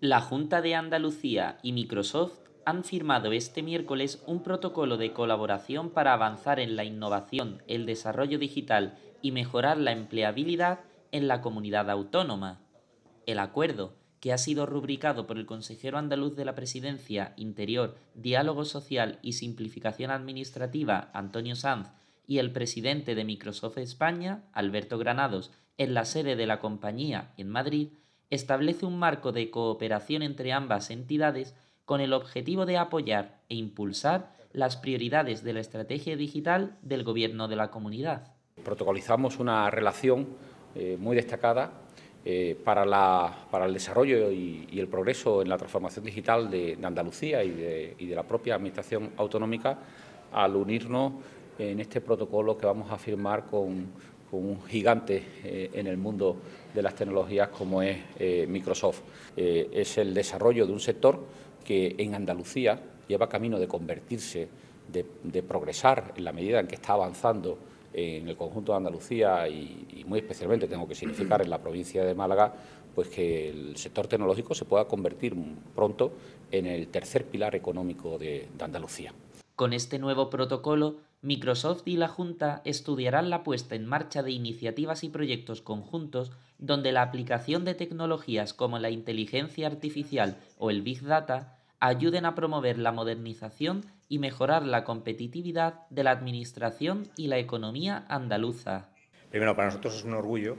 La Junta de Andalucía y Microsoft han firmado este miércoles un protocolo de colaboración para avanzar en la innovación, el desarrollo digital y mejorar la empleabilidad en la comunidad autónoma. El acuerdo, que ha sido rubricado por el consejero andaluz de la Presidencia, Interior, Diálogo Social y Simplificación Administrativa, Antonio Sanz, y el presidente de Microsoft España, Alberto Granados, en la sede de la compañía en Madrid, establece un marco de cooperación entre ambas entidades con el objetivo de apoyar e impulsar las prioridades de la estrategia digital del Gobierno de la Comunidad. Protocolizamos una relación eh, muy destacada eh, para, la, para, el desarrollo y, el progreso en la transformación digital de, Andalucía y de, y de, la propia Administración autonómica al unirnos en este protocolo que vamos a firmar con, con un gigante eh, en el mundo de las tecnologías como es eh, Microsoft. Eh, es el desarrollo de un sector que en Andalucía lleva camino de convertirse, de, progresar en la medida en que está avanzando en el conjunto de Andalucía y, muy especialmente tengo que significar en la provincia de Málaga, pues que el sector tecnológico se pueda convertir pronto en el tercer pilar económico de Andalucía. Con este nuevo protocolo, Microsoft y la Junta estudiarán la puesta en marcha de iniciativas y proyectos conjuntos donde la aplicación de tecnologías como la inteligencia artificial o el Big Data ayuden a promover la modernización y mejorar la competitividad de la Administración y la economía andaluza. Primero, para nosotros es un orgullo.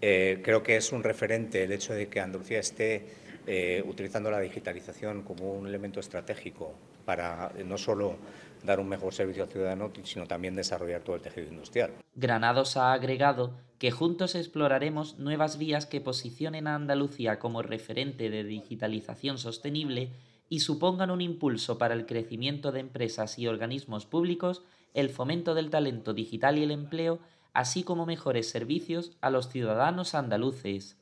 Eh, creo que es un referente el hecho de que Andalucía esté eh, utilizando la digitalización como un elemento estratégico para eh, no solo dar un mejor servicio al ciudadano, sino también desarrollar todo el tejido industrial. Granados ha agregado que juntos exploraremos nuevas vías que posicionen a Andalucía como referente de digitalización sostenible y supongan un impulso para el crecimiento de empresas y organismos públicos, el fomento del talento digital y el empleo, así como mejores servicios a los ciudadanos andaluces.